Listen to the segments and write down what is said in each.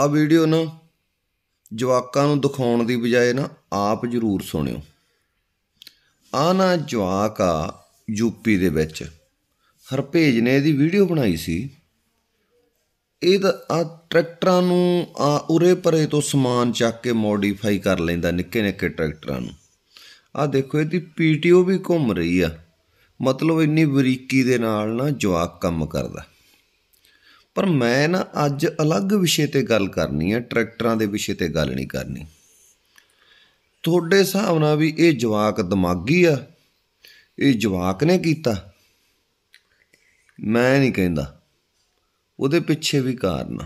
ਆ ਵੀਡੀਓ ਨਾ ਜਵਾਕਾਂ ਨੂੰ ਦਿਖਾਉਣ ਦੀ ਬਜਾਏ ਨਾ ਆਪ ਜ਼ਰੂਰ ਸੁਣਿਓ ਆ ਨਾ ਜਵਾਕ ਆ ਯੂਪੀ ਦੇ ਵਿੱਚ ਹਰਪੇਜ ਨੇ ਇਹਦੀ ਵੀਡੀਓ ਬਣਾਈ ਸੀ ਇਹ ਆ ਟਰੈਕਟਰਾਂ ਨੂੰ ਆ ਉਰੇ ਪਰੇ ਤੋਂ ਸਮਾਨ ਚੱਕ ਕੇ ਮੋਡੀਫਾਈ ਕਰ ਲੈਂਦਾ ਨਿੱਕੇ ਨਿੱਕੇ ਟਰੈਕਟਰਾਂ ਨੂੰ ਆ ਦੇਖੋ ਇਹਦੀ ਪੀਟੀਓ ਵੀ ਘੁੰਮ ਰਹੀ ਆ ਮਤਲਬ ਇੰਨੀ ਬਰੀਕੀ ਦੇ ਨਾਲ ਨਾ ਜਵਾਕ ਕੰਮ ਕਰਦਾ ਪਰ ਮੈਂ ਨਾ ਅੱਜ ਅਲੱਗ ਵਿਸ਼ੇ ਤੇ ਗੱਲ ਕਰਨੀ ਹੈ ਟਰੈਕਟਰਾਂ ਦੇ ਵਿਸ਼ੇ ਤੇ ਗੱਲ ਨਹੀਂ ਕਰਨੀ ਤੁਹਾਡੇ ਹਿਸਾਬ ਨਾਲ ਵੀ ਇਹ ਜਵਾਕ ਦਿਮਾਗੀ ਆ ਇਹ ਜਵਾਕ ਨੇ ਕੀਤਾ ਮੈਂ ਨਹੀਂ ਕਹਿੰਦਾ ਉਹਦੇ ਪਿੱਛੇ ਵੀ ਕਾਰਨ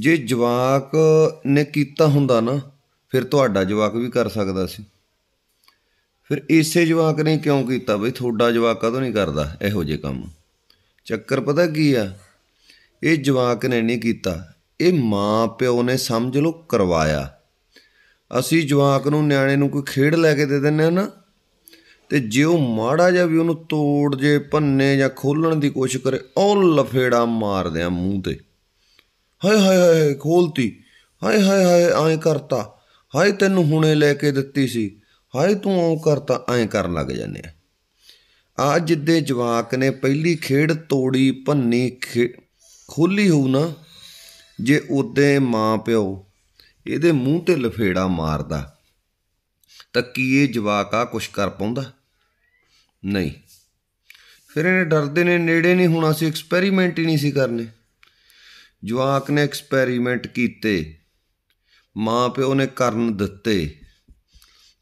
ਜੇ ਜਵਾਕ ਨੇ ਕੀਤਾ ਹੁੰਦਾ ਨਾ ਫਿਰ ਤੁਹਾਡਾ ਜਵਾਕ ਵੀ ਕਰ ਸਕਦਾ ਸੀ ਫਿਰ ਇਸੇ ਜਵਾਕ ਨੇ ਕਿਉਂ ਕੀਤਾ ਬਈ ਤੁਹਾਡਾ ਜਵਾਕ ਕਦੋਂ ਨਹੀਂ ਕਰਦਾ ਇਹੋ ਜਿਹੇ ਕੰਮ ਚੱਕਰ ਪਤਾ ਕੀ ਆ ਇਹ ਜਵਾਕ ਨੇ ਨਹੀਂ ਕੀਤਾ ਇਹ ਮਾਂ ਪਿਓ ਨੇ ਸਮਝ ਲਓ ਕਰਵਾਇਆ ਅਸੀਂ ਜਵਾਕ ਨੂੰ ਨਿਆਣੇ ਨੂੰ ਕੋਈ ਖੇਡ ਲੈ ਕੇ ਦੇ ਦਿੰਨੇ ਆ ਨਾ ਤੇ ਜੇ ਉਹ ਮਾੜਾ ਜਿਹਾ ਵੀ ਉਹਨੂੰ ਤੋੜ ਜੇ ਭੰਨੇ ਜਾਂ ਖੋਲਣ ਦੀ ਕੋਸ਼ਿਸ਼ ਕਰੇ ਉਹ ਲਫੇੜਾ ਮਾਰਦੇ ਆ ਮੂੰਹ ਤੇ ਹਾਏ ਹਾਏ ਹਾਏ ਖੋਲਤੀ ਹਾਏ ਹਾਏ ਹਾਏ ਐਂ ਕਰਤਾ ਹਾਏ ਤੈਨੂੰ ਹੁਣੇ ਲੈ ਕੇ ਦਿੱਤੀ ਸੀ ਹਾਏ ਤੂੰ ਉਹ ਕਰਤਾ ਐਂ ਕਰਨ ਲੱਗ ਜਾਂਦੇ ਆ ਅੱਜ ਦੇ ਜਵਾਕ ਨੇ ਪਹਿਲੀ ਖੇਡ ਤੋੜੀ ਭੰਨੀ ਖੋਲੀ ਹੋਊ ਨਾ ਜੇ ਉਹਦੇ ਮਾਂ ਪਿਓ ਇਹਦੇ ਮੂੰਹ ਤੇ ਲਫੇੜਾ ਮਾਰਦਾ ਤਾਂ ਕੀ ਇਹ ਜਵਾਕ ਆ ਕੁਛ ਕਰ ਪਾਉਂਦਾ ਨਹੀਂ ਫਿਰ ਇਹਨੇ ਡਰਦੇ ਨੇ ਨੇੜੇ ਨਹੀਂ ਹੋਣਾ ਸੀ ਐਕਸਪੈਰੀਮੈਂਟ ਹੀ ਨਹੀਂ ਸੀ ਕਰਨੇ ਜਵਾਕ ਨੇ ਐਕਸਪੈਰੀਮੈਂਟ ਕੀਤੇ ਮਾਂ ਪਿਓ ਨੇ ਕਰਨ ਦਿੱਤੇ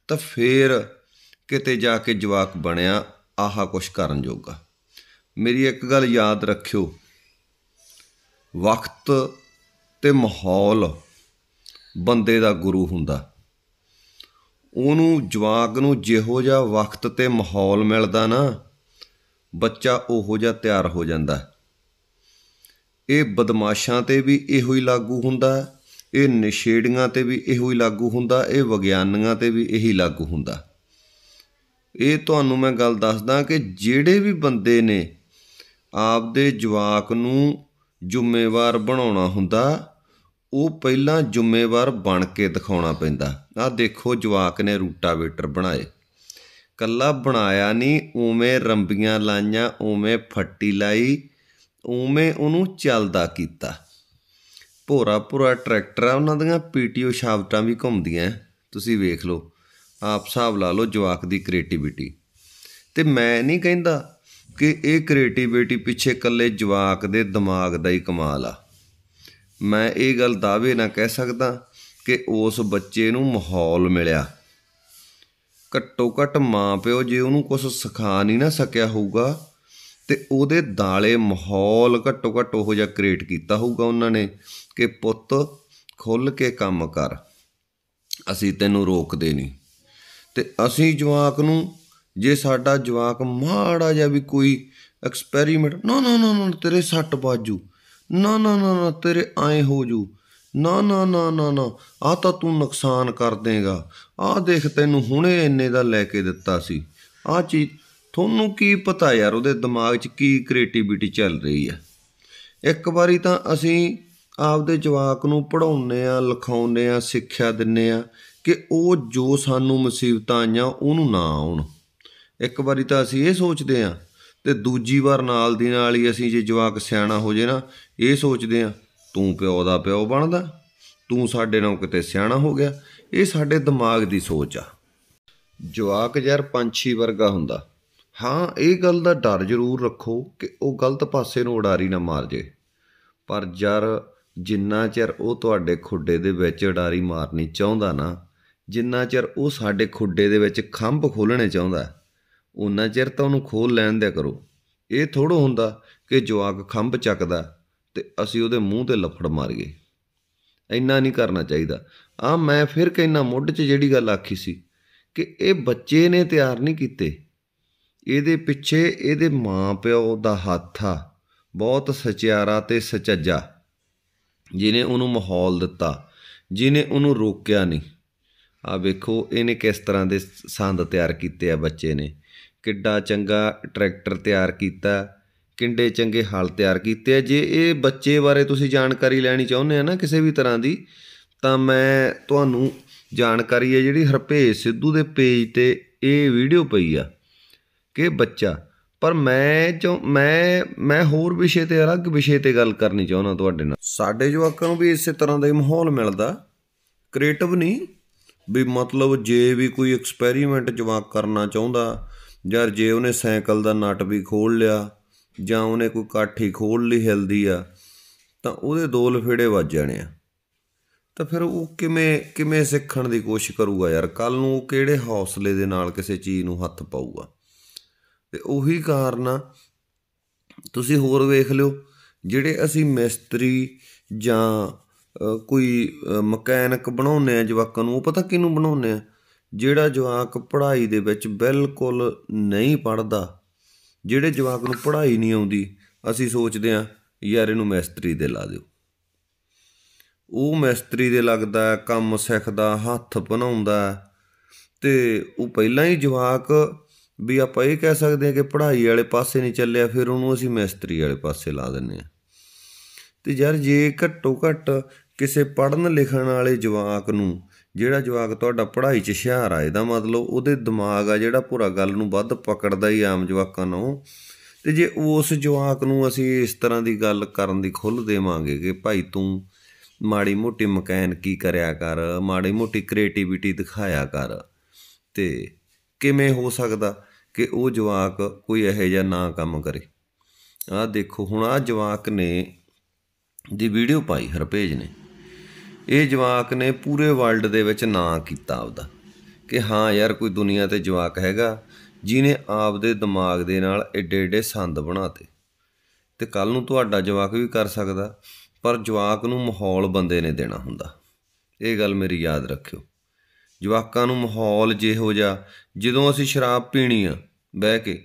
ਤਾਂ ਫੇਰ ਕਿਤੇ ਜਾ ਕੇ ਜਵਾਕ ਬਣਿਆ ਆਹਾ ਕੁਛ ਕਰਨ ਜੋਗਾ ਮੇਰੀ ਇੱਕ ਗੱਲ ਯਾਦ ਰੱਖਿਓ ਵਕਤ ਤੇ ਮਾਹੌਲ ਬੰਦੇ ਦਾ ਗੁਰੂ ਹੁੰਦਾ ਉਹਨੂੰ ਜਵਾਕ ਨੂੰ ਜਿਹੋ ਜਿਹਾ ਵਕਤ ਤੇ ਮਾਹੌਲ ਮਿਲਦਾ ਨਾ ਬੱਚਾ ਉਹੋ ਜਿਹਾ ਤਿਆਰ ਹੋ ਜਾਂਦਾ ਇਹ ਬਦਮਾਸ਼ਾਂ ਤੇ ਵੀ ਇਹੋ ਹੀ ਲਾਗੂ ਹੁੰਦਾ ਇਹ ਨਸ਼ੇੜੀਆਂ ਤੇ ਵੀ ਇਹੋ ਹੀ ਲਾਗੂ ਹੁੰਦਾ ਇਹ ਵਿਗਿਆਨੀਆਂ ਤੇ ਵੀ ਇਹੀ ਲਾਗੂ ਹੁੰਦਾ ਇਹ ਤੁਹਾਨੂੰ ਮੈਂ ਗੱਲ ਦੱਸਦਾ ਕਿ ਜਿਹੜੇ ਵੀ ਬੰਦੇ ਨੇ ਆਪਦੇ ਜਵਾਕ ਨੂੰ ਜ਼ਿੰਮੇਵਾਰ ਬਣਾਉਣਾ ਹੁੰਦਾ ਉਹ ਪਹਿਲਾਂ ਜ਼ਿੰਮੇਵਾਰ ਬਣ ਕੇ ਦਿਖਾਉਣਾ ਪੈਂਦਾ ਆ ਦੇਖੋ ਜਵਾਕ ਨੇ ਰੂਟਾਵੇਟਰ ਬਣਾਏ ਕੱਲਾ ਬਣਾਇਆ ਨਹੀਂ ਉਵੇਂ ਰੰਬੀਆਂ ਲਾਈਆਂ ਉਵੇਂ ਫੱਟੀ ਲਾਈ ਉਵੇਂ ਉਹਨੂੰ ਚੱਲਦਾ ਕੀਤਾ ਭੋਰਾ ਪੂਰਾ ਟਰੈਕਟਰ ਆ ਉਹਨਾਂ ਦੀਆਂ ਪੀਟੀਓ ਸ਼ਾਫਟਾਂ ਵੀ ਘੁੰਮਦੀਆਂ ਤੁਸੀਂ ਵੇਖ ਲਓ ਆਪ ਹਿਸਾਬ ਲਾ ਲਓ ਜਵਾਕ ਦੀ ਕ੍ਰੀਏਟੀਵਿਟੀ ਤੇ ਮੈਂ ਨਹੀਂ ਕਹਿੰਦਾ ਕਿ ਇਹ ਕ੍ਰੀਏਟੀਵਿਟੀ ਪਿੱਛੇ ਕੱਲੇ ਜਵਾਕ ਦੇ ਦਿਮਾਗ ਦਾ ਹੀ ਕਮਾਲ ਆ ਮੈਂ ਇਹ ਗੱਲ ਦਾਅਵੇ ਨਾ ਕਹਿ ਸਕਦਾ ਕਿ ਉਸ ਬੱਚੇ ਨੂੰ ਮਾਹੌਲ ਮਿਲਿਆ ਘੱਟੋ ਘੱਟ ਮਾਪਿਓ ਜੇ ਉਹਨੂੰ ਕੁਝ ਸਿਖਾ ਨਹੀਂ ਨਾ ਸਕਿਆ ਹੋਊਗਾ ਤੇ ਉਹਦੇ ਦਾਲੇ ਮਾਹੌਲ ਘੱਟੋ ਘੱਟ ਉਹ ਜਿਹਾ ਕ੍ਰੀਏਟ ਕੀਤਾ ਹੋਊਗਾ ਉਹਨਾਂ ਨੇ ਕਿ ਪੁੱਤ ਖੁੱਲ ਕੇ ਕੰਮ ਕਰ ਅਸੀਂ ਤੈਨੂੰ ਰੋਕਦੇ ਨਹੀਂ ਤੇ ਅਸੀਂ ਜਵਾਕ ਨੂੰ ਜੇ ਸਾਡਾ ਜਵਾਕ ਮਾੜਾ ਜਿਹਾ ਵੀ ਕੋਈ ਐਕਸਪੈਰੀਮੈਂਟ ਨਾ ਨਾ ਨਾ ਨਾ ਤੇਰੇ ਸੱਟ ਵੱਜੂ ਨਾ ਨਾ ਨਾ ਨਾ ਤੇਰੇ ਐ ਹੋ ਜੂ ਨਾ ਨਾ ਨਾ ਨਾ ਨਾ ਆ ਤਾਂ ਤੂੰ ਨੁਕਸਾਨ ਕਰ ਦੇਗਾ ਆ ਦੇਖ ਤੈਨੂੰ ਹੁਣੇ ਇੰਨੇ ਦਾ ਲੈ ਕੇ ਦਿੱਤਾ ਸੀ ਆ ਚੀਜ਼ ਤੁਹਾਨੂੰ ਕੀ ਪਤਾ ਯਾਰ ਉਹਦੇ ਦਿਮਾਗ 'ਚ ਕੀ ਕ੍ਰੀਏਟੀਵਿਟੀ ਚੱਲ ਰਹੀ ਆ ਇੱਕ ਵਾਰੀ ਤਾਂ ਅਸੀਂ ਆਪਦੇ ਜਵਾਕ ਨੂੰ ਪੜਾਉਂਦੇ ਆ ਲਿਖਾਉਂਦੇ ਆ ਸਿੱਖਿਆ ਦਿੰਨੇ ਆ ਕਿ ਉਹ ਜੋ ਸਾਨੂੰ ਮੁਸੀਬਤਾਂ ਆਈਆਂ ਉਹਨੂੰ ਨਾ ਆਉਣ ਇੱਕ ਵਾਰੀ ਤਾਂ ਅਸੀਂ ਇਹ ਸੋਚਦੇ ਆ ਤੇ ਦੂਜੀ ਵਾਰ ਨਾਲ ਦੀ ਨਾਲ ਹੀ ਅਸੀਂ ਜੇ ਜਵਾਕ ਸਿਆਣਾ ਹੋ ਜੇ ਨਾ ਇਹ ਸੋਚਦੇ ਆ ਤੂੰ ਪਿਓ ਦਾ ਪਿਓ ਬਣਦਾ ਤੂੰ ਸਾਡੇ ਨਾਲ ਕਿਤੇ ਸਿਆਣਾ ਹੋ ਗਿਆ ਇਹ ਸਾਡੇ ਦਿਮਾਗ ਦੀ ਸੋਚ ਆ ਜਵਾਕ ਯਾਰ ਪੰਛੀ ਵਰਗਾ ਹੁੰਦਾ ਹਾਂ ਇਹ ਗੱਲ ਦਾ ਡਰ ਜ਼ਰੂਰ ਰੱਖੋ ਕਿ ਉਹ ਗਲਤ ਪਾਸੇ ਨੂੰ ਉਡਾਰੀ ਨਾ ਮਾਰ ਜੇ ਪਰ ਯਾਰ ਜਿੰਨਾ ਚਿਰ ਉਹ ਤੁਹਾਡੇ ਖੁੱਡੇ ਦੇ ਵਿੱਚ ਉਡਾਰੀ ਮਾਰਨੀ ਚਾਹੁੰਦਾ ਨਾ ਜਿੰਨਾ ਚਿਰ ਉਹ ਸਾਡੇ ਖੁੱਡੇ ਦੇ ਵਿੱਚ ਖੰਭ ਖੋਲਣੇ ਚਾਹੁੰਦਾ ਉਨਾ ਚਿਰ ਤਾਂ ਉਹਨੂੰ ਖੋਲ ਲੈਣ ਦਿਆ ਕਰੋ ਇਹ ਥੋੜੋ ਹੁੰਦਾ ਕਿ ਜਵਾਗ ਖੰਭ ਚੱਕਦਾ ਤੇ ਅਸੀਂ ਉਹਦੇ ਮੂੰਹ ਤੇ ਲੱਫੜ ਮਾਰੀਏ ਇੰਨਾ ਨਹੀਂ ਕਰਨਾ ਚਾਹੀਦਾ ਆ ਮੈਂ ਫਿਰ ਕਹਿਣਾ ਮੁੱਢ 'ਚ ਜਿਹੜੀ ਗੱਲ ਆਖੀ ਸੀ ਕਿ ਇਹ ਬੱਚੇ ਨੇ ਤਿਆਰ ਨਹੀਂ ਕੀਤੇ ਇਹਦੇ ਪਿੱਛੇ ਇਹਦੇ ਮਾਪਿਓ ਦਾ ਹੱਥ ਆ ਬਹੁਤ ਸਚਿਆਰਾ ਤੇ ਸਚੱਜਾ ਜਿਨੇ ਉਹਨੂੰ ਮਾਹੌਲ ਦਿੱਤਾ ਜਿਨੇ ਉਹਨੂੰ ਰੋਕਿਆ ਨਹੀਂ ਆ ਵੇਖੋ ਇਹਨੇ ਕਿਸ ਤਰ੍ਹਾਂ ਦੇ ਸੰਦ ਤਿਆਰ ਕੀਤੇ ਆ ਬੱਚੇ ਨੇ ਕਿੱਡਾ ਚੰਗਾ ਟਰੈਕਟਰ ਤਿਆਰ ਕੀਤਾ ਕਿੰਡੇ ਚੰਗੇ ਹਾਲ ਤਿਆਰ ਕੀਤੇ ਆ ਜੇ ਇਹ ਬੱਚੇ ਬਾਰੇ ਤੁਸੀਂ ਜਾਣਕਾਰੀ ਲੈਣੀ ਚਾਹੁੰਦੇ ਆ ਨਾ ਕਿਸੇ ਵੀ ਤਰ੍ਹਾਂ ਦੀ ਤਾਂ ਮੈਂ ਤੁਹਾਨੂੰ ਜਾਣਕਾਰੀ ਹੈ ਜਿਹੜੀ ਹਰਪੇਸ਼ ਸਿੱਧੂ ਦੇ ਪੇਜ ਤੇ ਇਹ ਵੀਡੀਓ ਪਈ ਆ ਕਿ ਬੱਚਾ ਪਰ ਮੈਂ ਜੋ ਮੈਂ ਮੈਂ ਹੋਰ ਵਿਸ਼ੇ ਤੇ ਅਲੱਗ ਵਿਸ਼ੇ ਤੇ ਗੱਲ ਕਰਨੀ ਚਾਹੁੰਦਾ ਤੁਹਾਡੇ ਨਾਲ ਸਾਡੇ ਜਵਾਕਾਂ ਨੂੰ ਵੀ ਇਸੇ ਤਰ੍ਹਾਂ ਦਾ ਹੀ ਮਾਹੌਲ ਮਿਲਦਾ ਕ੍ਰੀਏਟਿਵ ਨਹੀਂ ਵੀ ਮਤਲਬ ਜੇ ਵੀ ਕੋਈ ਐਕਸਪੈਰੀਮੈਂਟ ਜਮਾ ਕਰਨਾ ਚਾਹੁੰਦਾ ਜਾਂ ਜੇ ਉਹਨੇ ਸਾਈਕਲ ਦਾ ਨਟ ਵੀ ਖੋਲ ਲਿਆ ਜਾਂ ਉਹਨੇ ਕੋਈ ਕਾਠੀ ਖੋਲ ਲਈ ਹਿਲਦੀ ਆ ਤਾਂ ਉਹਦੇ ਦੋ ਲਫੇੜੇ ਵੱਜ ਜਾਣੇ ਆ ਤਾਂ ਫਿਰ ਉਹ ਕਿਵੇਂ ਕਿਵੇਂ ਸਿੱਖਣ ਦੀ ਕੋਸ਼ਿਸ਼ ਕਰੂਗਾ ਯਾਰ ਕੱਲ ਨੂੰ ਉਹ ਕਿਹੜੇ ਹੌਸਲੇ ਦੇ ਨਾਲ ਕਿਸੇ ਚੀਜ਼ ਨੂੰ ਹੱਥ ਪਾਊਗਾ ਤੇ ਉਹੀ ਕਾਰਨ ਆ ਤੁਸੀਂ ਹੋਰ ਵੇਖ ਲਿਓ ਜਿਹੜੇ ਅਸੀਂ ਮਿਸਤਰੀ ਜਾਂ ਕੋਈ ਮਕੈਨਿਕ ਬਣਾਉਨੇ ਆ ਜਵਾਕਾਂ ਨੂੰ ਉਹ ਪਤਾ ਕਿਹਨੂੰ ਬਣਾਉਨੇ ਆ ਜਿਹੜਾ ਜਵਾਕ ਪੜ੍ਹਾਈ ਦੇ ਵਿੱਚ ਬਿਲਕੁਲ ਨਹੀਂ ਪੜਦਾ ਜਿਹੜੇ ਜਵਾਕ ਨੂੰ ਪੜ੍ਹਾਈ ਨਹੀਂ ਆਉਂਦੀ ਅਸੀਂ ਸੋਚਦੇ ਆ ਯਾਰ ਇਹਨੂੰ ਮੈਸਤਰੀ ਦੇ ਲਾ ਦਿਓ ਉਹ ਮੈਸਤਰੀ ਦੇ ਲੱਗਦਾ ਕੰਮ ਸਿੱਖਦਾ ਹੱਥ ਬਣਾਉਂਦਾ ਤੇ ਉਹ ਪਹਿਲਾਂ ਹੀ ਜਵਾਕ ਵੀ ਆਪਾਂ ਇਹ ਕਹਿ ਸਕਦੇ ਆ ਕਿ ਪੜ੍ਹਾਈ ਵਾਲੇ ਪਾਸੇ ਨਹੀਂ ਚੱਲਿਆ ਫਿਰ ਉਹਨੂੰ ਅਸੀਂ ਮੈਸਤਰੀ ਵਾਲੇ ਪਾਸੇ ਲਾ ਦਿੰਨੇ ਆ ਤੇ ਯਾਰ ਜੇ ਘੱਟੋ ਘੱਟ ਕਿਸੇ ਪੜਨ ਲਿਖਣ ਵਾਲੇ ਜਵਾਕ ਨੂੰ ਜਿਹੜਾ ਜਵਾਕ ਤੁਹਾਡਾ ਪੜ੍ਹਾਈ 'ਚ ਹੁਸ਼ਿਆਰ ਆ ਇਹਦਾ ਮਤਲਬ ਉਹਦੇ ਦਿਮਾਗ ਆ ਜਿਹੜਾ ਪੂਰਾ ਗੱਲ ਨੂੰ ਵੱਧ ਪਕੜਦਾ ਹੀ ਆਮ ਜਵਾਕਾਂ ਨੂੰ ਤੇ ਜੇ ਉਸ ਜਵਾਕ ਨੂੰ ਅਸੀਂ ਇਸ ਤਰ੍ਹਾਂ ਦੀ ਗੱਲ ਕਰਨ ਦੀ ਖੁੱਲ ਦੇਵਾਂਗੇ ਕਿ ਭਾਈ ਤੂੰ ਮਾੜੀ ਮੋਟੀ ਮਕੈਨ ਕੀ ਕਰਿਆ ਕਰ ਮਾੜੀ ਮੋਟੀ ਕ੍ਰੀਏਟੀਵਿਟੀ ਦਿਖਾਇਆ ਕਰ ਤੇ ਕਿਵੇਂ ਹੋ ਸਕਦਾ ਕਿ ਉਹ ਜਵਾਕ ਕੋਈ ਇਹੋ ਜਿਹਾ ਨਾ ਕੰਮ ਕਰੇ ਆਹ ਦੇਖੋ ਹੁਣ ਆਹ ਜਵਾਕ ਨੇ ਦੀ ਵੀਡੀਓ ਪਾਈ ਹਰਪੇਜ ਨੇ ਇਹ ਜਵਾਕ ਨੇ ਪੂਰੇ ਵਰਲਡ ਦੇ ਵਿੱਚ ਨਾਂ ਕੀਤਾ ਆਪਦਾ ਕਿ ਹਾਂ ਯਾਰ ਕੋਈ ਦੁਨੀਆ ਤੇ ਜਵਾਕ ਹੈਗਾ ਜਿਨੇ ਆਪਦੇ ਦਿਮਾਗ ਦੇ ਨਾਲ ਏਡੇ ਏਡੇ ਸੰਦ ਬਣਾਤੇ ਤੇ ਕੱਲ ਨੂੰ ਤੁਹਾਡਾ ਜਵਾਕ ਵੀ ਕਰ ਸਕਦਾ ਪਰ ਜਵਾਕ ਨੂੰ ਮਾਹੌਲ ਬੰਦੇ ਨੇ ਦੇਣਾ ਹੁੰਦਾ ਇਹ ਗੱਲ ਮੇਰੀ ਯਾਦ ਰੱਖਿਓ ਜਵਾਕਾਂ ਨੂੰ ਮਾਹੌਲ ਜਿਹੋ ਜਿਹਾ ਜਦੋਂ ਅਸੀਂ ਸ਼ਰਾਬ ਪੀਣੀ ਆ ਬਹਿ ਕੇ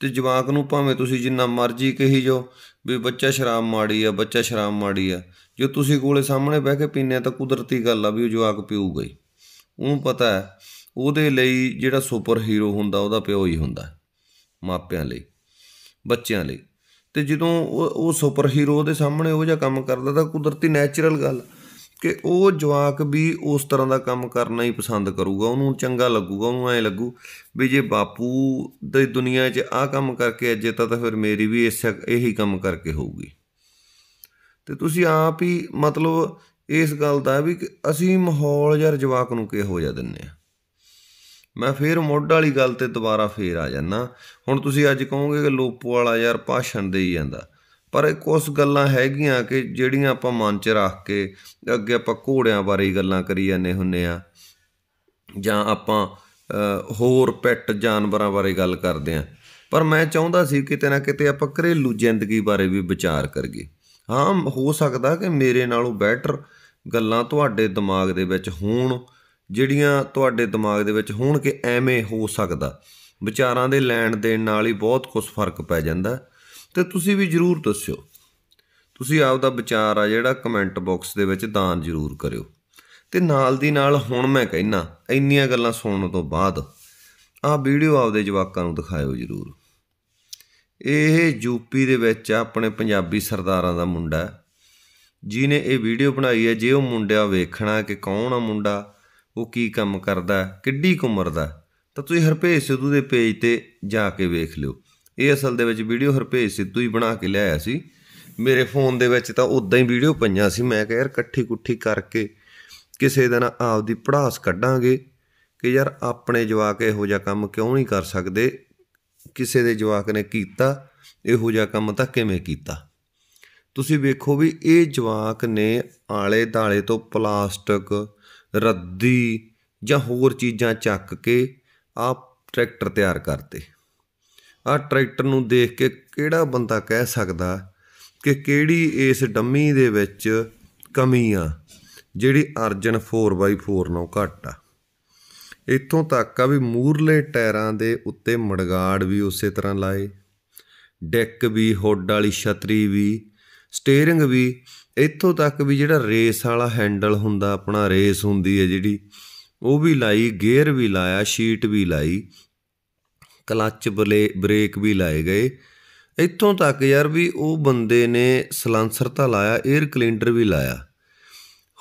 ਤੇ ਜਵਾਕ ਨੂੰ ਭਾਵੇਂ ਤੁਸੀਂ ਜਿੰਨਾ ਮਰਜ਼ੀ ਕਹੀ ਜੋ ਵੀ ਬੱਚਾ ਸ਼ਰਾਬ ਮਾੜੀ ਆ ਬੱਚਾ ਸ਼ਰਾਬ ਮਾੜੀ ਆ ਜੋ ਤੁਸੀਂ ਕੋਲੇ ਸਾਹਮਣੇ ਬਹਿ ਕੇ ਪੀਨੇ ਤਾਂ ਕੁਦਰਤੀ ਗੱਲ ਆ ਵੀ ਉਹ ਜਵਾਕ ਪੀਊਗਾ ਹੀ ਉਹਨੂੰ ਪਤਾ ਹੈ ਉਹਦੇ ਲਈ ਜਿਹੜਾ ਸੁਪਰ ਹੀਰੋ ਹੁੰਦਾ ਉਹਦਾ ਪਿਓ ਹੀ ਹੁੰਦਾ ਮਾਪਿਆਂ ਲਈ ਬੱਚਿਆਂ ਲਈ ਤੇ ਜਦੋਂ ਉਹ ਸੁਪਰ ਹੀਰੋ ਦੇ ਸਾਹਮਣੇ ਉਹ ਜਿਹਾ ਕੰਮ ਕਰਦਾ ਤਾਂ ਕੁਦਰਤੀ ਨੇਚਰਲ ਗੱਲ ਕਿ ਉਹ ਜਵਾਕ ਵੀ ਉਸ ਤਰ੍ਹਾਂ ਦਾ ਕੰਮ ਕਰਨਾ ਹੀ ਪਸੰਦ ਕਰੂਗਾ ਉਹਨੂੰ ਚੰਗਾ ਲੱਗੂਗਾ ਉਹਨੂੰ ਐ ਲੱਗੂ ਵੀ ਜੇ ਬਾਪੂ ਦੀ ਦੁਨੀਆ 'ਚ ਆਹ ਕੰਮ ਕਰਕੇ ਅੱਜੇ ਤਾਂ ਫਿਰ ਮੇਰੀ ਵੀ ਇਸ ਇਹੀ ਕੰਮ ਕਰਕੇ ਹੋਊਗੀ ਤੇ ਤੁਸੀਂ ਆਪ ਹੀ ਮਤਲਬ ਇਸ ਗੱਲ ਦਾ ਵੀ ਅਸੀਂ ਮਾਹੌਲ ਯਾਰ ਜਵਾਕ ਨੂੰ ਹੋ ਜਾ ਦਿੰਨੇ ਆ ਮੈਂ ਫੇਰ ਮੋੜ ਵਾਲੀ ਗੱਲ ਤੇ ਦੁਬਾਰਾ ਫੇਰ ਆ ਜਾਣਾ ਹੁਣ ਤੁਸੀਂ ਅੱਜ ਕਹੋਗੇ ਕਿ ਲੋਪੋ ਵਾਲਾ ਯਾਰ ਭਾਸ਼ਣ ਦੇ ਹੀ ਜਾਂਦਾ ਪਰ ਕੁਝ ਗੱਲਾਂ ਹੈਗੀਆਂ ਕਿ ਜਿਹੜੀਆਂ ਆਪਾਂ ਮਨ 'ਚ ਰੱਖ ਕੇ ਅੱਗੇ ਆਪਾਂ ਘੋੜਿਆਂ ਬਾਰੇ ਗੱਲਾਂ ਕਰੀ ਜਾਂਦੇ ਹੁੰਨੇ ਆ ਜਾਂ ਆਪਾਂ ਹੋਰ ਪੈਟ ਜਾਨਵਰਾਂ ਬਾਰੇ ਗੱਲ ਕਰਦੇ ਆ ਪਰ ਮੈਂ ਚਾਹੁੰਦਾ ਸੀ ਕਿਤੇ ਨਾ ਕਿਤੇ ਆਪਾਂ ਘਰੇਲੂ ਜ਼ਿੰਦਗੀ ਬਾਰੇ ਵੀ ਵਿਚਾਰ ਕਰੀਏ ਹਾਂ ਹੋ ਸਕਦਾ ਕਿ ਮੇਰੇ ਨਾਲੋਂ ਬੈਟਰ ਗੱਲਾਂ ਤੁਹਾਡੇ ਦਿਮਾਗ ਦੇ ਵਿੱਚ ਹੋਣ ਜਿਹੜੀਆਂ ਤੁਹਾਡੇ ਦਿਮਾਗ ਦੇ ਵਿੱਚ ਹੋਣ ਕਿ ਐਵੇਂ ਹੋ ਸਕਦਾ ਵਿਚਾਰਾਂ ਦੇ ਲੈਣ ਦੇਣ ਨਾਲ ਹੀ ਬਹੁਤ ਕੁਝ ਫਰਕ ਪੈ ਜਾਂਦਾ ਤੇ ਤੁਸੀਂ ਵੀ ਜਰੂਰ ਦੱਸਿਓ ਤੁਸੀਂ ਆਪ ਦਾ ਵਿਚਾਰ ਆ ਜਿਹੜਾ ਕਮੈਂਟ ਬਾਕਸ ਦੇ ਵਿੱਚ ਦਾਨ ਜਰੂਰ ਕਰਿਓ ਤੇ ਨਾਲ ਦੀ ਨਾਲ ਹੁਣ ਮੈਂ ਕਹਿਣਾ ਇੰਨੀਆਂ ਗੱਲਾਂ ਸੁਣਨ ਤੋਂ ਬਾਅਦ ਆਹ ਵੀਡੀਓ ਆਪਦੇ ਜਵਾਕਾਂ ਨੂੰ ਦਿਖਾਇਓ ਜਰੂਰ ਇਹ ਯੂਪੀ ਦੇ ਵਿੱਚ ਆਪਣੇ ਪੰਜਾਬੀ ਸਰਦਾਰਾਂ ਦਾ ਮੁੰਡਾ ਜਿਨੇ ਇਹ ਵੀਡੀਓ ਬਣਾਈ ਹੈ ਜੇ ਉਹ ਮੁੰਡਿਆ ਵੇਖਣਾ ਕਿ ਕੌਣ ਆ ਮੁੰਡਾ ਉਹ ਕੀ ਕੰਮ ਕਰਦਾ ਕਿੱਡੀ ਉਮਰ ਦਾ ਤਾਂ ਤੁਸੀਂ ਹਰਪੇਸ਼ ਸਿੱਧੂ ਦੇ ਪੇਜ ਤੇ ਜਾ ਕੇ ਵੇਖ ਲਿਓ ਇਹ ਅਸਲ ਦੇ ਵਿੱਚ ਵੀਡੀਓ ਹਰਪੇਜ ਸਿੱਧੂ ਹੀ ਬਣਾ ਕੇ ਲਿਆਇਆ ਸੀ ਮੇਰੇ ਫੋਨ ਦੇ ਵਿੱਚ ਤਾਂ ਉਦਾਂ ਹੀ ਵੀਡੀਓ ਪਈਆਂ ਸੀ ਮੈਂ ਕਿਹਾ ਯਾਰ ਇਕੱਠੀ ਕੁੱਠੀ ਕਰਕੇ ਕਿਸੇ ਦਿਨ ਆਪਦੀ ਪੜਾਸ ਕੱਢਾਂਗੇ ਕਿ ਯਾਰ ਆਪਣੇ ਜਵਾਕ ਇਹੋ ਜਿਹਾ ਕੰਮ ਕਿਉਂ ਨਹੀਂ ਕਰ ਸਕਦੇ ਕਿਸੇ ਦੇ ਜਵਾਕ ਨੇ ਕੀਤਾ ਇਹੋ ਜਿਹਾ ਕੰਮ ਤਾਂ ਕਿਵੇਂ ਕੀਤਾ ਤੁਸੀਂ ਵੇਖੋ ਵੀ ਇਹ ਜਵਾਕ ਨੇ ਆਲੇ ਦਾਲੇ ਤੋਂ ਪਲਾਸਟਿਕ ਰੱਦੀ ਜਾਂ ਹੋਰ ਚੀਜ਼ਾਂ ਚੱਕ ਕੇ ਆਪ ਟਰੈਕਟਰ ਤਿਆਰ ਕਰਤੇ ਆ ਟਰੈਕਟਰ ਨੂੰ ਦੇਖ ਕੇ ਕਿਹੜਾ ਬੰਦਾ ਕਹਿ ਸਕਦਾ ਕਿ ਕਿਹੜੀ ਇਸ ਡੰਮੀ ਦੇ ਵਿੱਚ ਕਮੀ ਆ ਜਿਹੜੀ ਅਰਜਨ 4x4 ਨਾਲੋਂ ਘੱਟ ਆ ਇੱਥੋਂ ਤੱਕ ਆ ਵੀ ਮੂਰਲੇ ਟਾਇਰਾਂ ਦੇ ਉੱਤੇ ਮੜਗਾੜ ਵੀ ਉਸੇ ਤਰ੍ਹਾਂ ਲਾਏ ਡੈਕ ਵੀ ਹੁੱਡ ਵਾਲੀ ਛਤਰੀ ਵੀ ਸਟੀering ਵੀ ਇੱਥੋਂ ਤੱਕ ਵੀ ਜਿਹੜਾ ਰੇਸ ਵਾਲਾ ਹੈਂਡਲ ਹੁੰਦਾ ਆਪਣਾ ਰੇਸ ਹੁੰਦੀ ਹੈ ਜਿਹੜੀ ਉਹ ਵੀ ਲਾਈ ਗੇਅਰ ਵੀ ਲਾਇਆ ਸ਼ੀਟ ਵੀ ਲਾਈ ਕਲੱਚ ਬਲੇ ਬ੍ਰੇਕ ਵੀ ਲਾਏ ਗਏ ਇੱਥੋਂ ਤੱਕ ਯਾਰ ਵੀ ਉਹ ਬੰਦੇ ਨੇ ਸਲੈਂਸਰ ਤਾਂ ਲਾਇਆ 에ਅਰ ਕਲਿੰਡਰ ਵੀ ਲਾਇਆ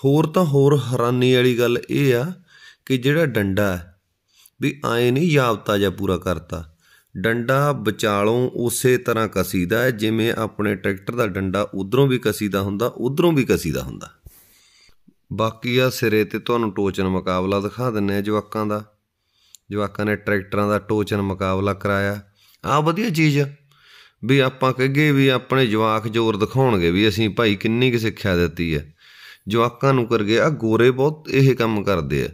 ਹੋਰ ਤਾਂ ਹੋਰ ਹੈਰਾਨੀ ਵਾਲੀ ਗੱਲ ਇਹ ਆ ਕਿ ਜਿਹੜਾ ਡੰਡਾ ਵੀ ਆਏ ਨਹੀਂ ਯਾਬਤਾ ਜਾਂ ਪੂਰਾ ਕਰਤਾ ਡੰਡਾ ਵਿਚਾਲੋਂ ਉਸੇ ਤਰ੍ਹਾਂ ਕਸੀਦਾ ਹੈ ਜਿਵੇਂ ਆਪਣੇ ਟਰੈਕਟਰ ਦਾ ਡੰਡਾ ਉਧਰੋਂ ਵੀ ਕਸੀਦਾ ਹੁੰਦਾ ਉਧਰੋਂ ਵੀ ਕਸੀਦਾ ਹੁੰਦਾ ਬਾਕੀ ਆ ਸਿਰੇ ਤੇ ਤੁਹਾਨੂੰ ਟੋਚਨ ਮੁਕਾਬਲਾ ਦਿਖਾ ਦਿੰਨੇ ਆ ਜਵਾਕਾਂ ਦਾ ਜਵਾਕਾਂ ਨੇ ਟਰੈਕਟਰਾਂ ਦਾ ਟੋਚਨ ਮੁਕਾਬਲਾ ਕਰਾਇਆ ਆ ਵਧੀਆ ਚੀਜ਼ ਵੀ ਆਪਾਂ ਕਹਗੇ ਵੀ ਆਪਣੇ ਜਵਾਕ ਜ਼ੋਰ ਦਿਖਾਉਣਗੇ ਵੀ ਅਸੀਂ ਭਾਈ ਕਿੰਨੀ ਕਿ ਸਿੱਖਿਆ ਦਿੱਤੀ ਹੈ ਜਵਾਕਾਂ ਨੂੰ ਕਰਗੇ ਆ ਗੋਰੇ ਬਹੁਤ ਇਹ ਕੰਮ ਕਰਦੇ ਆ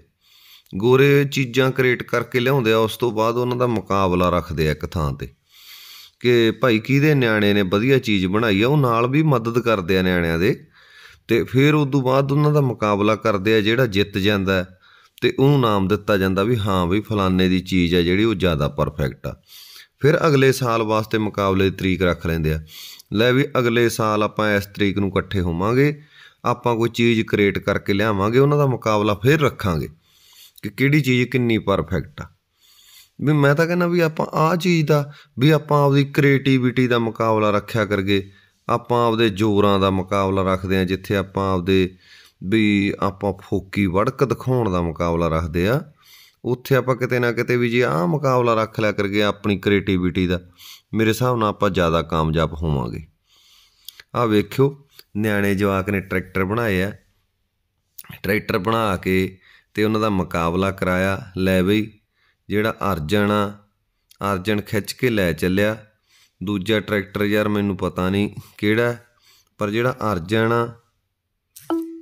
ਗੋਰੇ ਚੀਜ਼ਾਂ ਕ੍ਰੀਏਟ ਕਰਕੇ ਲਿਆਉਂਦੇ ਆ ਉਸ ਤੋਂ ਬਾਅਦ ਉਹਨਾਂ ਦਾ ਮੁਕਾਬਲਾ ਰੱਖਦੇ ਆ ਇੱਕ ਥਾਂ ਤੇ ਕਿ ਭਾਈ ਕਿਹਦੇ ਨਿਆਣੇ ਨੇ ਵਧੀਆ ਚੀਜ਼ ਬਣਾਈ ਆ ਉਹ ਨਾਲ ਵੀ ਮਦਦ ਕਰਦੇ ਆ ਨਿਆਣਿਆਂ ਦੇ ਤੇ ਫਿਰ ਉਸ ਤੋਂ ਬਾਅਦ ਉਹਨਾਂ ਦਾ ਮੁਕਾਬਲਾ ਕਰਦੇ ਆ ਜਿਹੜਾ ਜਿੱਤ ਜਾਂਦਾ ਤੇ ਉਹਨੂੰ ਨਾਮ ਦਿੱਤਾ ਜਾਂਦਾ ਵੀ ਹਾਂ ਵੀ ਫਲਾਣੇ ਦੀ ਚੀਜ਼ ਆ ਜਿਹੜੀ ਉਹ ਜ਼ਿਆਦਾ ਪਰਫੈਕਟ ਆ ਫਿਰ ਅਗਲੇ ਸਾਲ ਵਾਸਤੇ ਮੁਕਾਬਲੇ ਦੀ ਤਰੀਕ ਰੱਖ ਲੈਂਦੇ ਆ ਲੈ ਵੀ ਅਗਲੇ ਸਾਲ ਆਪਾਂ ਇਸ ਤਰੀਕ ਨੂੰ ਇਕੱਠੇ ਹੋਵਾਂਗੇ ਆਪਾਂ ਕੋਈ ਚੀਜ਼ ਕ੍ਰੀਏਟ ਕਰਕੇ ਲਿਆਵਾਂਗੇ ਉਹਨਾਂ ਦਾ ਮੁਕਾਬਲਾ ਫਿਰ ਰੱਖਾਂਗੇ ਕਿ ਕਿਹੜੀ ਚੀਜ਼ ਕਿੰਨੀ ਪਰਫੈਕਟ ਆ ਵੀ ਮੈਂ ਤਾਂ ਕਹਿੰਦਾ ਵੀ ਆਪਾਂ ਆਹ ਚੀਜ਼ ਦਾ ਵੀ ਆਪਾਂ ਆਪਦੀ ਕ੍ਰੀਏਟੀਵਿਟੀ ਦਾ ਮੁਕਾਬਲਾ ਰੱਖਿਆ ਕਰਗੇ ਆਪਾਂ ਆਪਦੇ ਜ਼ੋਰਾਂ ਦਾ ਮੁਕਾਬਲਾ ਰੱਖਦੇ ਆ ਜਿੱਥੇ ਆਪਾਂ ਆਪਦੇ ਵੀ ਆਪਾਂ ਫੋਕੀ ਵੜਕ ਦਿਖਾਉਣ ਦਾ ਮੁਕਾਬਲਾ ਰੱਖਦੇ ਆ ਉੱਥੇ ਆਪਾਂ ਕਿਤੇ ਨਾ ਕਿਤੇ ਵੀ ਜੀ ਆਹ ਮੁਕਾਬਲਾ ਰੱਖ ਲਿਆ ਕਰਗੇ ਆਪਣੀ ਕ੍ਰੀਏਟੀਵਿਟੀ ਦਾ ਮੇਰੇ ਹਿਸਾਬ ਨਾਲ ਆਪਾਂ ਜ਼ਿਆਦਾ ਕਾਮਯਾਬ ਹੋਵਾਂਗੇ ਆ ਵੇਖਿਓ ਨਿਆਣੇ ਜਵਾਕ ਨੇ ਟਰੈਕਟਰ ਬਣਾਏ ਆ ਟਰੈਕਟਰ ਬਣਾ ਕੇ ਤੇ ਉਹਨਾਂ ਦਾ ਮੁਕਾਬਲਾ ਕਰਾਇਆ ਲੈ ਬਈ ਜਿਹੜਾ ਅਰਜਣ ਆ ਅਰਜਣ ਖਿੱਚ ਕੇ ਲੈ ਚੱਲਿਆ ਦੂਜਾ ਟਰੈਕਟਰ ਯਾਰ ਮੈਨੂੰ ਪਤਾ ਨਹੀਂ ਕਿਹੜਾ ਪਰ ਜਿਹੜਾ ਅਰਜਣ ਆ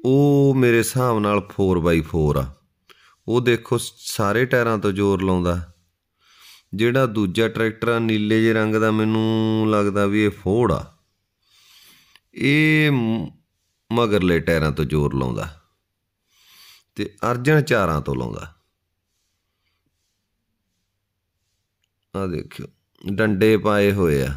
ਉਹ ਮੇਰੇ ਹਿਸਾਬ ਨਾਲ 4x4 ਆ ਉਹ ਦੇਖੋ ਸਾਰੇ ਟਾਇਰਾਂ ਤੋਂ ਜ਼ੋਰ ਲਾਉਂਦਾ ਜਿਹੜਾ ਦੂਜਾ ਟਰੈਕਟਰ ਆ ਨੀਲੇ ਜੇ ਰੰਗ ਦਾ ਮੈਨੂੰ ਲੱਗਦਾ ਵੀ ਇਹ ਫੋੜ ਆ ਇਹ ਮਗਰਲੇ ਟਾਇਰਾਂ ਤੋਂ ਜ਼ੋਰ ਲਾਉਂਦਾ ਤੇ ਅਰਜਨ ਚਾਰਾਂ ਤੋਂ ਲਾਉਂਦਾ ਆ ਦੇਖਿਓ ਡੰਡੇ ਪਾਏ ਹੋਏ ਆ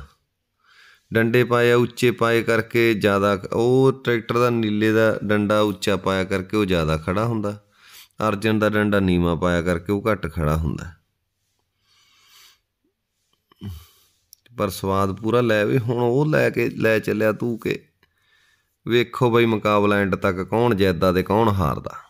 ਡੰਡੇ ਪਾਏ ਉੱਚੇ ਪਾਏ ਕਰਕੇ ਜ਼ਿਆਦਾ ਉਹ ਟਰੈਕਟਰ ਦਾ ਨੀਲੇ ਦਾ ਡੰਡਾ ਉੱਚਾ ਪਾਇਆ ਕਰਕੇ ਉਹ ਜ਼ਿਆਦਾ ਖੜਾ ਹੁੰਦਾ ਅਰਜਨ ਦਾ ਡੰਡਾ ਨੀਵਾ ਪਾਇਆ ਕਰਕੇ ਉਹ ਘੱਟ ਖੜਾ ਹੁੰਦਾ ਪਰ ਸਵਾਦ ਪੂਰਾ ਲੈ ਵੀ ਹੁਣ ਉਹ ਲੈ ਕੇ ਲੈ ਚੱਲਿਆ ਤੂੰ ਕਿ ਵੇਖੋ ਬਈ ਮੁਕਾਬਲਾ ਐਂਡ ਤੱਕ ਕੌਣ ਜਿੱਤਦਾ ਤੇ ਕੌਣ ਹਾਰਦਾ